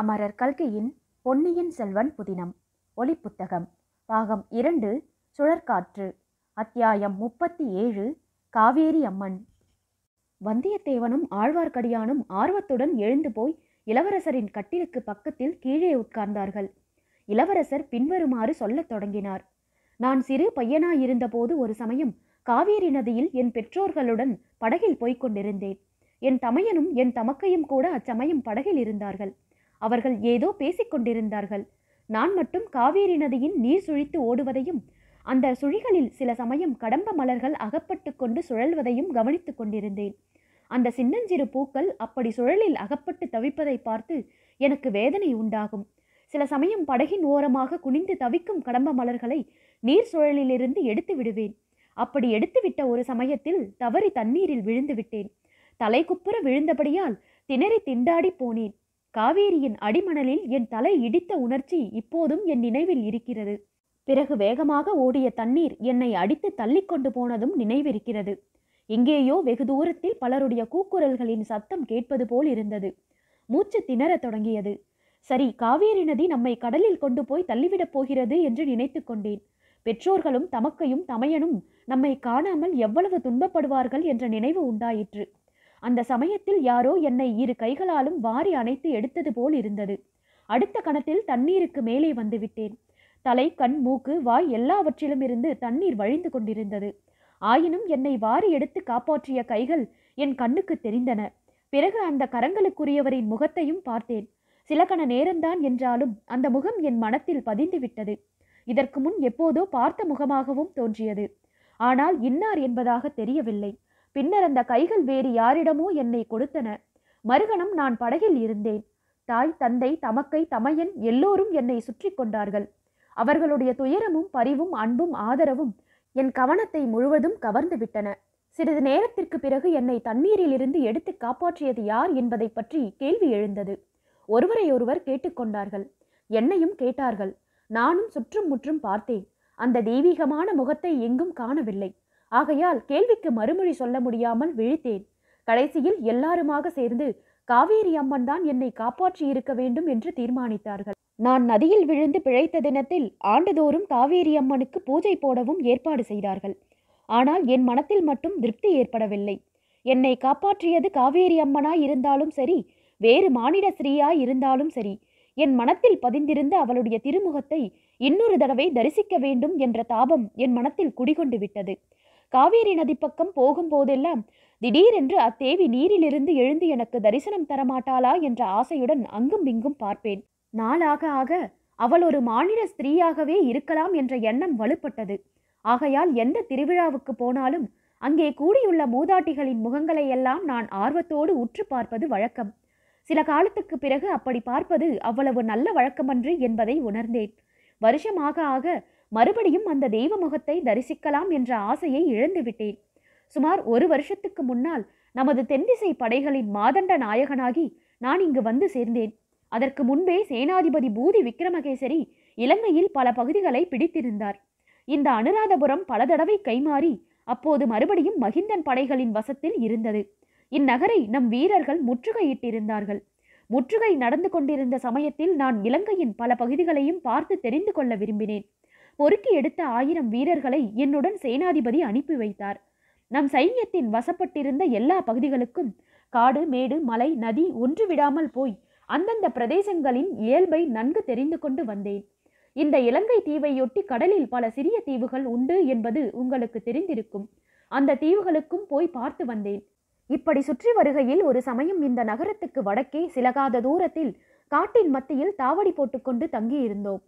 அமரர் கல்கையின் பொன்னியின் செல்வன் புதினம் ஒலி புத்தகம் பாகம் இரண்டு சுழற்காற்று அத்தியாயம் முப்பத்தி ஏழு காவேரி அம்மன் வந்தியத்தேவனும் ஆழ்வார்க்கடியானும் ஆர்வத்துடன் எழுந்து போய் இளவரசரின் கட்டிலுக்கு பக்கத்தில் கீழே உட்கார்ந்தார்கள் இளவரசர் பின்வருமாறு சொல்லத் தொடங்கினார் நான் சிறு பையனாயிருந்தபோது ஒரு சமயம் காவேரி நதியில் என் பெற்றோர்களுடன் படகில் போய்க் கொண்டிருந்தேன் என் தமையனும் என் தமக்கையும் கூட அச்சமயம் படகில் இருந்தார்கள் அவர்கள் ஏதோ பேசிக்கொண்டிருந்தார்கள் நான் மட்டும் காவேரி நதியின் நீர் சுழித்து ஓடுவதையும் அந்த சுழிகளில் சில சமயம் கடம்ப மலர்கள் அகப்பட்டு கொண்டு சுழல்வதையும் கவனித்து கொண்டிருந்தேன் அந்த சின்னஞ்சிறு பூக்கள் அப்படி சுழலில் அகப்பட்டு தவிப்பதை பார்த்து எனக்கு வேதனை உண்டாகும் சில சமயம் படகின் ஓரமாக குனிந்து தவிக்கும் கடம்ப மலர்களை நீர் சுழலிலிருந்து எடுத்து விடுவேன் அப்படி எடுத்துவிட்ட ஒரு சமயத்தில் தவறி தண்ணீரில் விழுந்து விட்டேன் தலைக்குப்புற விழுந்தபடியால் திணறி திண்டாடி போனேன் காவேரியின் அடிமணலில் என் தலை இடித்த உணர்ச்சி இப்போதும் என் நினைவில் இருக்கிறது பிறகு வேகமாக ஓடிய தண்ணீர் என்னை அடித்து தள்ளிக்கொண்டு போனதும் நினைவிருக்கிறது எங்கேயோ வெகு தூரத்தில் பலருடைய கூக்குரல்களின் சத்தம் கேட்பது போல் இருந்தது மூச்சு திணறத் தொடங்கியது சரி காவேரி நதி நம்மை கடலில் கொண்டு போய் தள்ளிவிடப் போகிறது என்று நினைத்து கொண்டேன் பெற்றோர்களும் தமக்கையும் தமையனும் நம்மை காணாமல் எவ்வளவு துன்பப்படுவார்கள் என்ற நினைவு உண்டாயிற்று அந்த சமயத்தில் யாரோ என்னை இரு கைகளாலும் வாரி அணைத்து எடுத்தது போல் இருந்தது அடுத்த கணத்தில் தண்ணீருக்கு மேலே வந்துவிட்டேன் தலை கண் மூக்கு வாய் எல்லாவற்றிலும் இருந்து தண்ணீர் வழிந்து கொண்டிருந்தது ஆயினும் என்னை வாரி எடுத்து காப்பாற்றிய கைகள் என் கண்ணுக்கு தெரிந்தன பிறகு அந்த கரங்களுக்குரியவரின் முகத்தையும் பார்த்தேன் சில கண நேரம்தான் என்றாலும் அந்த முகம் என் மனத்தில் பதிந்துவிட்டது இதற்கு முன் எப்போதோ பார்த்த முகமாகவும் தோன்றியது ஆனால் இன்னார் என்பதாக தெரியவில்லை பின்னர் அந்த கைகள் வேறு யாரிடமோ என்னை கொடுத்தன மறுகணம் நான் படகில் இருந்தேன் தாய் தந்தை தமக்கை தமையன் எல்லோரும் என்னை சுற்றி கொண்டார்கள் அவர்களுடைய துயரமும் பரிவும் அன்பும் ஆதரவும் என் கவனத்தை முழுவதும் கவர்ந்து விட்டன சிறிது நேரத்திற்கு பிறகு என்னை தண்ணீரிலிருந்து எடுத்து காப்பாற்றியது யார் என்பதை பற்றி கேள்வி எழுந்தது ஒருவரையொருவர் கேட்டுக்கொண்டார்கள் என்னையும் கேட்டார்கள் நானும் சுற்றும் முற்றும் பார்த்தேன் அந்த தெய்வீகமான முகத்தை எங்கும் காணவில்லை ஆகையால் கேள்விக்கு மறுமொழி சொல்ல முடியாமல் விழித்தேன் கடைசியில் எல்லாருமாக சேர்ந்து காவேரி அம்மன் தான் என்னை காப்பாற்றி இருக்க வேண்டும் என்று தீர்மானித்தார்கள் நான் நதியில் விழுந்து பிழைத்த தினத்தில் ஆண்டுதோறும் காவேரி அம்மனுக்கு பூஜை போடவும் ஏற்பாடு செய்தார்கள் ஆனால் என் மனத்தில் மட்டும் திருப்தி ஏற்படவில்லை என்னை காப்பாற்றியது காவேரி அம்மனாய் இருந்தாலும் சரி வேறு மானிட ஸ்ரீயாய் இருந்தாலும் சரி என் மனத்தில் பதிந்திருந்த அவளுடைய திருமுகத்தை இன்னொரு தடவை தரிசிக்க வேண்டும் என்ற தாபம் என் மனத்தில் குடிகொண்டு விட்டது காவேரி நதிப்பக்கம் போகும் போதெல்லாம் திடீரென்று அத்தேவி நீரிலிருந்து எழுந்து எனக்கு தரிசனம் தரமாட்டாளா என்ற ஆசையுடன் அங்கும் இங்கும் பார்ப்பேன் நாளாக ஆக அவள் ஒரு மாநில ஸ்திரீயாகவே இருக்கலாம் என்ற எண்ணம் வலுப்பட்டது ஆகையால் எந்த திருவிழாவுக்கு போனாலும் அங்கே கூடியுள்ள மூதாட்டிகளின் முகங்களை எல்லாம் நான் ஆர்வத்தோடு உற்று பார்ப்பது வழக்கம் சில காலத்துக்கு பிறகு அப்படி பார்ப்பது அவ்வளவு நல்ல வழக்கமன்று என்பதை உணர்ந்தேன் வருஷமாக ஆக மறுபடியும் அந்த தெய்வ முகத்தை தரிசிக்கலாம் என்ற ஆசையை இழந்துவிட்டேன் சுமார் ஒரு வருஷத்துக்கு முன்னால் நமது தென்திசை படைகளின் மாதண்ட நாயகனாகி நான் இங்கு வந்து சேர்ந்தேன் அதற்கு முன்பே சேனாதிபதி பூதி விக்ரமகேசரி இலங்கையில் பல பகுதிகளை பிடித்திருந்தார் இந்த அனுராதபுரம் பல தடவை கைமாறி அப்போது மறுபடியும் மகிந்தன் படைகளின் வசத்தில் இருந்தது இந்நகரை நம் வீரர்கள் முற்றுகையிட்டிருந்தார்கள் முற்றுகை நடந்து கொண்டிருந்த சமயத்தில் நான் இலங்கையின் பல பகுதிகளையும் பார்த்து தெரிந்து கொள்ள விரும்பினேன் பொறுக்கி எடுத்த ஆயிரம் வீரர்களை என்னுடன் சேனாதிபதி அனுப்பி வைத்தார் நம் சைன்யத்தின் வசப்பட்டிருந்த எல்லா பகுதிகளுக்கும் காடு மேடு மலை நதி ஒன்று விடாமல் போய் அந்தந்த பிரதேசங்களின் இயல்பை நன்கு தெரிந்து கொண்டு வந்தேன் இந்த இலங்கை தீவையொட்டி கடலில் பல சிறிய தீவுகள் உண்டு என்பது உங்களுக்கு தெரிந்திருக்கும் அந்த தீவுகளுக்கும் போய் பார்த்து வந்தேன் இப்படி சுற்றி வருகையில் ஒரு சமயம் இந்த நகரத்துக்கு வடக்கே சிலகாத தூரத்தில் காட்டின் மத்தியில் தாவடி போட்டுக்கொண்டு தங்கியிருந்தோம்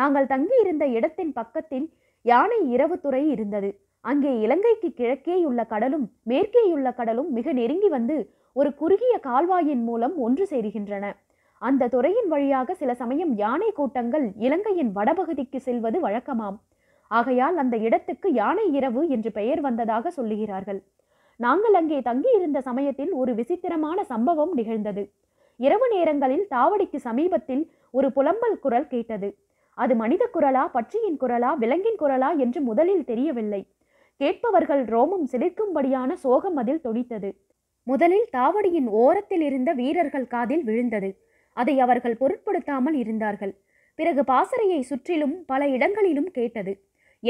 நாங்கள் தங்கியிருந்த இடத்தின் பக்கத்தில் யானை இரவு துறை இருந்தது அங்கே இலங்கைக்கு கிழக்கேயுள்ள கடலும் மேற்கேயுள்ள கடலும் மிக நெருங்கி வந்து ஒரு குறுகிய கால்வாயின் மூலம் ஒன்று சேருகின்றன அந்த துறையின் வழியாக சில சமயம் யானை கூட்டங்கள் இலங்கையின் வடபகுதிக்கு செல்வது வழக்கமாம் ஆகையால் அந்த இடத்துக்கு யானை இரவு என்று பெயர் வந்ததாக சொல்லுகிறார்கள் நாங்கள் அங்கே தங்கியிருந்த சமயத்தில் ஒரு விசித்திரமான சம்பவம் நிகழ்ந்தது இரவு நேரங்களில் தாவடிக்கு சமீபத்தில் ஒரு புலம்பல் குரல் கேட்டது அது மனித குரலா பட்சியின் குரலா விலங்கின் குரலா என்று முதலில் தெரியவில்லை கேட்பவர்கள் ரோமம் சிலிர்க்கும்படியான சோகம் அதில் துடித்தது முதலில் தாவடியின் ஓரத்தில் இருந்த வீரர்கள் காதில் விழுந்தது அதை அவர்கள் பொருட்படுத்தாமல் இருந்தார்கள் பிறகு பாசறையை சுற்றிலும் பல இடங்களிலும் கேட்டது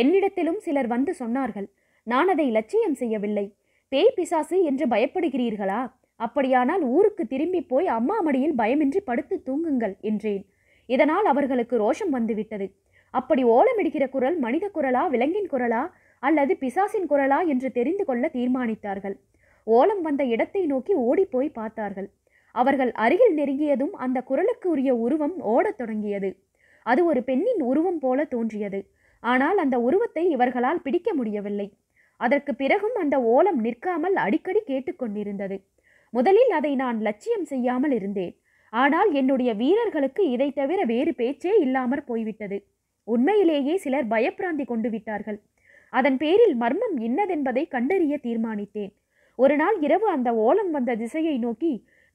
என்னிடத்திலும் சிலர் வந்து சொன்னார்கள் நான் அதை லட்சியம் செய்யவில்லை பேய் பிசாசு என்று பயப்படுகிறீர்களா அப்படியானால் ஊருக்கு திரும்பி போய் அம்மா மடியில் பயமின்றி படுத்து தூங்குங்கள் என்றேன் இதனால் அவர்களுக்கு ரோஷம் வந்துவிட்டது அப்படி ஓலமிடுகிற குரல் மனித குரலா விலங்கின் குரலா அல்லது பிசாசின் குரலா என்று தெரிந்து கொள்ள தீர்மானித்தார்கள் ஓலம் வந்த இடத்தை நோக்கி ஓடிப்போய் பார்த்தார்கள் அவர்கள் அருகில் நெருங்கியதும் அந்த குரலுக்கு உரிய உருவம் ஓடத் தொடங்கியது அது ஒரு பெண்ணின் உருவம் போல தோன்றியது ஆனால் அந்த உருவத்தை இவர்களால் பிடிக்க முடியவில்லை அதற்கு பிறகும் அந்த ஓலம் நிற்காமல் அடிக்கடி கேட்டுக்கொண்டிருந்தது முதலில் அதை நான் லட்சியம் செய்யாமல் இருந்தேன் ஆனால் என்னுடைய வீரர்களுக்கு இதை தவிர வேறு பேச்சே இல்லாமற் போய்விட்டது உண்மையிலேயே சிலர் பயப்பிராந்தி கொண்டு விட்டார்கள் அதன் பேரில் மர்மம் இன்னதென்பதை கண்டறிய தீர்மானித்தேன் ஒரு நாள் இரவு அந்த ஓலம் வந்த திசையை நோக்கி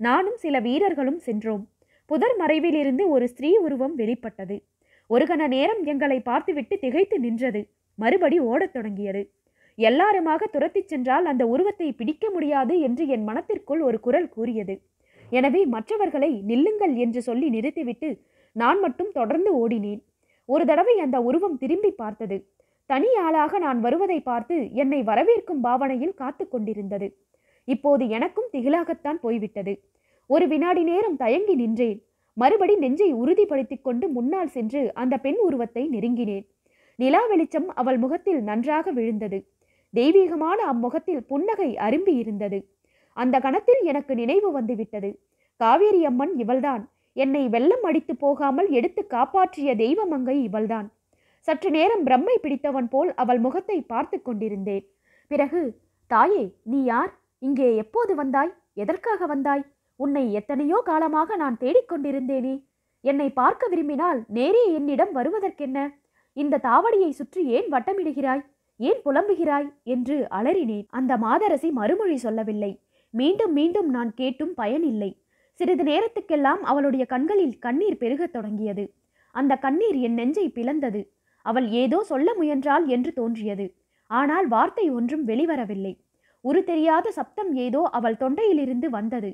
நானும் சில வீரர்களும் சென்றோம் புதர் மறைவிலிருந்து ஒரு ஸ்திரீ உருவம் வெளிப்பட்டது ஒரு கண நேரம் எங்களை பார்த்துவிட்டு திகைத்து நின்றது மறுபடி ஓடத் தொடங்கியது எல்லாருமாக துரத்திச் சென்றால் அந்த உருவத்தை பிடிக்க முடியாது என்று என் மனத்திற்குள் ஒரு குரல் கூறியது எனவே மற்றவர்களை நில்லுங்கள் என்று சொல்லி நிறுத்திவிட்டு நான் மட்டும் தொடர்ந்து ஓடினேன் ஒரு தடவை அந்த உருவம் திரும்பி பார்த்தது தனி ஆளாக நான் வருவதை பார்த்து என்னை வரவேற்கும் பாவனையில் காத்து கொண்டிருந்தது இப்போது எனக்கும் திகிலாகத்தான் போய்விட்டது ஒரு வினாடி நேரம் தயங்கி நின்றேன் மறுபடி நெஞ்சை உறுதிப்படுத்திக் கொண்டு முன்னால் சென்று அந்த பெண் உருவத்தை நெருங்கினேன் நிலா வெளிச்சம் அவள் முகத்தில் நன்றாக விழுந்தது தெய்வீகமான அம்முகத்தில் புன்னகை அரும்பி இருந்தது அந்த கணத்தில் எனக்கு நினைவு வந்துவிட்டது காவேரி அம்மன் இவள்தான் என்னை வெள்ளம் அடித்து போகாமல் எடுத்து காப்பாற்றிய தெய்வமங்கை இவள்தான் சற்று நேரம் பிரம்மை பிடித்தவன் போல் அவள் முகத்தை பார்த்து கொண்டிருந்தேன் பிறகு தாயே நீ யார் இங்கே எப்போது வந்தாய் எதற்காக வந்தாய் உன்னை எத்தனையோ காலமாக நான் தேடிக்கொண்டிருந்தேனே என்னை பார்க்க விரும்பினால் நேரே என்னிடம் வருவதற்கென்ன இந்த தாவடியை சுற்றி ஏன் வட்டமிடுகிறாய் ஏன் புலம்புகிறாய் என்று அலறினேன் அந்த மாதரசி மறுமொழி சொல்லவில்லை மீண்டும் மீண்டும் நான் கேட்டும் பயனில்லை சிறிது நேரத்துக்கெல்லாம் அவளுடைய கண்களில் கண்ணீர் பெருகத் தொடங்கியது அந்த கண்ணீர் என் நெஞ்சை பிளந்தது அவள் ஏதோ சொல்ல முயன்றாள் என்று தோன்றியது ஆனால் வார்த்தை ஒன்றும் வெளிவரவில்லை உரு தெரியாத சப்தம் ஏதோ அவள் தொண்டையிலிருந்து வந்தது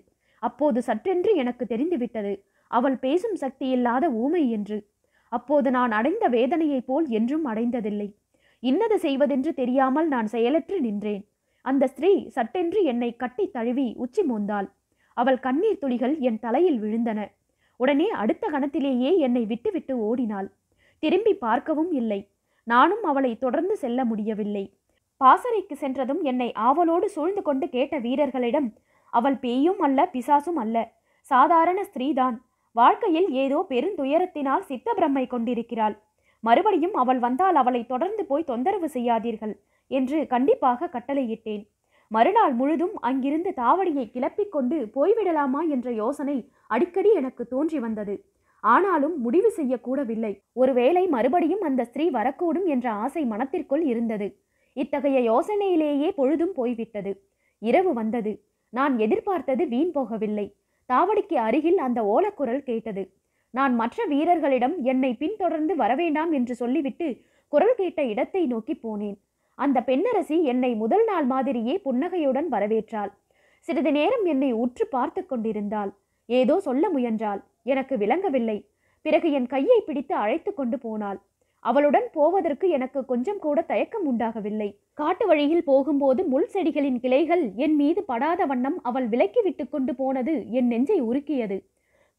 அப்போது சற்றென்று எனக்கு தெரிந்துவிட்டது அவள் பேசும் சக்தி இல்லாத ஊமை என்று அப்போது நான் அடைந்த வேதனையைப் போல் என்றும் அடைந்ததில்லை இன்னது செய்வதென்று தெரியாமல் நான் செயலற்று நின்றேன் அந்த ஸ்திரீ சட்டென்று என்னை கட்டி தழுவி உச்சி மோந்தாள் அவள் கண்ணீர் துளிகள் என் தலையில் விழுந்தன உடனே அடுத்த கணத்திலேயே என்னை விட்டுவிட்டு ஓடினாள் திரும்பி பார்க்கவும் இல்லை நானும் அவளை தொடர்ந்து செல்ல முடியவில்லை பாசறைக்கு சென்றதும் என்னை ஆவலோடு சூழ்ந்து கொண்டு கேட்ட வீரர்களிடம் அவள் பேயும் அல்ல பிசாசும் அல்ல சாதாரண ஸ்திரீதான் வாழ்க்கையில் ஏதோ பெருந்துயரத்தினால் சித்த பிரம்மை கொண்டிருக்கிறாள் மறுபடியும் அவள் வந்தால் அவளை தொடர்ந்து போய் தொந்தரவு செய்யாதீர்கள் என்று கண்டிப்பாக கட்டளையிட்டேன் மறுநாள் முழுதும் அங்கிருந்து தாவடியை கிளப்பிக் கொண்டு போய்விடலாமா என்ற யோசனை அடிக்கடி எனக்கு தோன்றி வந்தது ஆனாலும் முடிவு செய்யக்கூடவில்லை ஒருவேளை மறுபடியும் அந்த ஸ்திரீ வரக்கூடும் என்ற ஆசை மனத்திற்குள் இருந்தது இத்தகைய யோசனையிலேயே பொழுதும் போய்விட்டது இரவு வந்தது நான் எதிர்பார்த்தது வீண் போகவில்லை தாவடிக்கு அருகில் அந்த ஓலக்குரல் கேட்டது நான் மற்ற வீரர்களிடம் என்னை பின்தொடர்ந்து வரவேண்டாம் என்று சொல்லிவிட்டு குரல் கேட்ட இடத்தை நோக்கி போனேன் அந்த பெண்ணரசி என்னை முதல் நாள் மாதிரியே புன்னகையுடன் வரவேற்றாள் சிறிது நேரம் என்னை உற்று பார்த்து கொண்டிருந்தாள் ஏதோ சொல்ல முயன்றாள் எனக்கு விளங்கவில்லை பிறகு என் கையை பிடித்து அழைத்து கொண்டு போனாள் அவளுடன் போவதற்கு எனக்கு கொஞ்சம் கூட தயக்கம் உண்டாகவில்லை காட்டு வழியில் போகும்போது முள் செடிகளின் கிளைகள் என் மீது படாத வண்ணம் அவள் விலக்கி விட்டு கொண்டு போனது என் நெஞ்சை உருக்கியது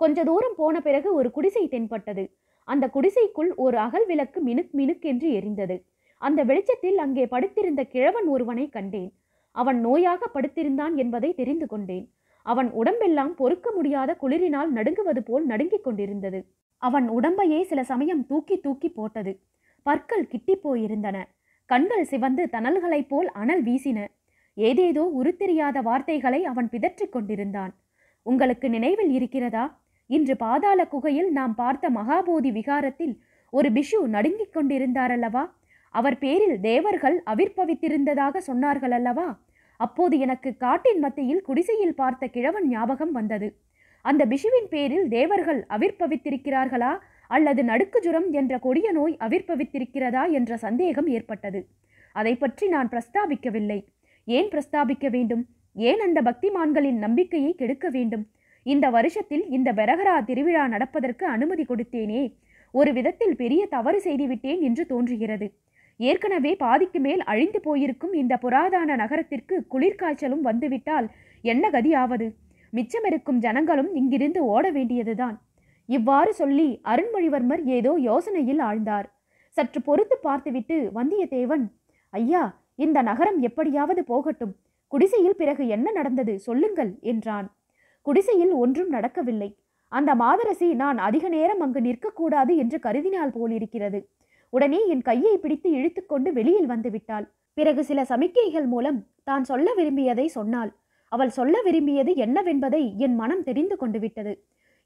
கொஞ்ச தூரம் போன பிறகு ஒரு குடிசை தென்பட்டது அந்த குடிசைக்குள் ஒரு அகல் விளக்கு மினுக் மினுக் என்று எரிந்தது அந்த வெளிச்சத்தில் அங்கே படுத்திருந்த கிழவன் ஒருவனை கண்டேன் அவன் நோயாக படுத்திருந்தான் என்பதை தெரிந்து கொண்டேன் அவன் உடம்பெல்லாம் பொறுக்க முடியாத குளிரினால் நடுங்குவது போல் நடுங்கிக் கொண்டிருந்தது அவன் உடம்பையே சில சமயம் தூக்கி தூக்கி போட்டது பற்கள் கிட்டி போயிருந்தன கண்கள் சிவந்து தணல்களைப் போல் அனல் வீசின ஏதேதோ உருத்தெரியாத வார்த்தைகளை அவன் பிதற்றிக் கொண்டிருந்தான் உங்களுக்கு நினைவில் இருக்கிறதா இன்று பாதாள குகையில் நாம் பார்த்த மகாபோதி விகாரத்தில் ஒரு பிஷு நடுங்கிக் கொண்டிருந்தாரல்லவா அவர் பேரில் தேவர்கள் அவிர்பவித்திருந்ததாக சொன்னார்கள் அல்லவா அப்போது எனக்கு காட்டின் மத்தியில் குடிசையில் பார்த்த கிழவன் ஞாபகம் வந்தது அந்த பிஷுவின் பேரில் தேவர்கள் அவிர்பவித்திருக்கிறார்களா அல்லது நடுக்கு ஜுரம் என்ற கொடிய நோய் அவிர்பவித்திருக்கிறதா என்ற சந்தேகம் ஏற்பட்டது அதை பற்றி நான் பிரஸ்தாபிக்கவில்லை ஏன் பிரஸ்தாபிக்க வேண்டும் ஏன் அந்த பக்திமான்களின் நம்பிக்கையை கெடுக்க வேண்டும் இந்த வருஷத்தில் இந்த பெரகரா திருவிழா நடப்பதற்கு அனுமதி கொடுத்தேனே ஒரு விதத்தில் பெரிய தவறு செய்துவிட்டேன் என்று தோன்றுகிறது ஏற்கனவே பாதிக்கு மேல் அழிந்து போயிருக்கும் இந்த புராதான நகரத்திற்கு குளிர்காய்ச்சலும் வந்துவிட்டால் என்ன கதியாவது மிச்சமிருக்கும் ஜனங்களும் இங்கிருந்து ஓட வேண்டியதுதான் இவ்வாறு சொல்லி அருண்மொழிவர்மர் ஏதோ யோசனையில் ஆழ்ந்தார் சற்று பொறுத்து பார்த்துவிட்டு வந்தியத்தேவன் ஐயா இந்த நகரம் எப்படியாவது போகட்டும் குடிசையில் பிறகு என்ன நடந்தது சொல்லுங்கள் என்றான் குடிசையில் ஒன்றும் நடக்கவில்லை அந்த மாதரசி நான் அதிக நேரம் அங்கு நிற்கக்கூடாது என்று கருதினால் போலிருக்கிறது உடனே என் கையை பிடித்து இழுத்துக்கொண்டு வெளியில் வந்துவிட்டாள் பிறகு சில சமிக்கைகள் மூலம் தான் சொல்ல விரும்பியதை சொன்னாள் அவள் சொல்ல விரும்பியது என்னவென்பதை என் மனம் தெரிந்து கொண்டு விட்டது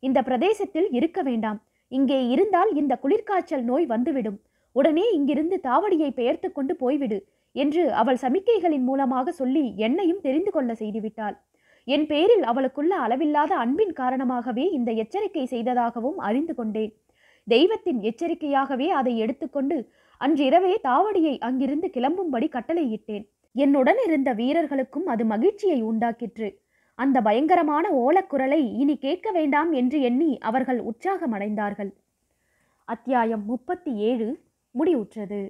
இந்த பிரதேசத்தில் இருக்க வேண்டாம் இங்கே இருந்தால் இந்த குளிர்காய்ச்சல் நோய் வந்துவிடும் உடனே இங்கிருந்து தாவடியை பெயர்த்து கொண்டு போய்விடு என்று அவள் சமிக்கைகளின் மூலமாக சொல்லி என்னையும் தெரிந்து கொள்ள செய்துவிட்டாள் என் பேரில் அவளுக்குள்ள அளவில்லாத அன்பின் காரணமாகவே இந்த எச்சரிக்கை செய்ததாகவும் அறிந்து கொண்டேன் தெய்வத்தின் எச்சரிக்கையாகவே அதை எடுத்துக்கொண்டு அன்றிரவே தாவடியை அங்கிருந்து கிளம்பும்படி கட்டளையிட்டேன் என்னுடன் இருந்த வீரர்களுக்கும் அது மகிழ்ச்சியை உண்டாக்கிற்று அந்த பயங்கரமான ஓலக்குரலை இனி கேட்க வேண்டாம் என்று எண்ணி அவர்கள் உற்சாகமடைந்தார்கள் அத்தியாயம் முப்பத்தி ஏழு முடிவுற்றது